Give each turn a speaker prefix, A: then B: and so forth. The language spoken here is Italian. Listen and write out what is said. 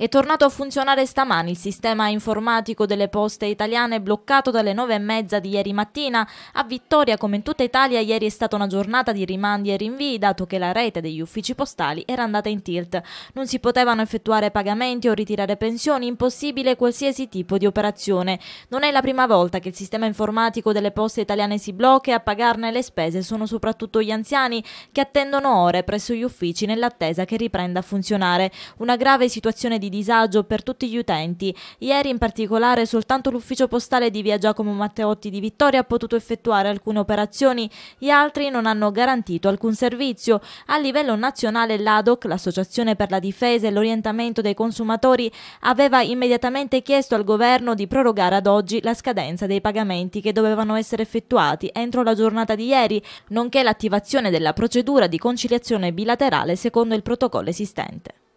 A: È tornato a funzionare stamani il sistema informatico delle poste italiane bloccato dalle nove e mezza di ieri mattina. A Vittoria, come in tutta Italia, ieri è stata una giornata di rimandi e rinvii, dato che la rete degli uffici postali era andata in tilt. Non si potevano effettuare pagamenti o ritirare pensioni, impossibile qualsiasi tipo di operazione. Non è la prima volta che il sistema informatico delle poste italiane si blocca e a pagarne le spese sono soprattutto gli anziani che attendono ore presso gli uffici nell'attesa che riprenda a funzionare. Una grave situazione di di disagio per tutti gli utenti. Ieri in particolare soltanto l'ufficio postale di via Giacomo Matteotti di Vittoria ha potuto effettuare alcune operazioni, gli altri non hanno garantito alcun servizio. A livello nazionale l'ADOC, l'Associazione per la difesa e l'orientamento dei consumatori, aveva immediatamente chiesto al governo di prorogare ad oggi la scadenza dei pagamenti che dovevano essere effettuati entro la giornata di ieri, nonché l'attivazione della procedura di conciliazione bilaterale secondo il protocollo esistente.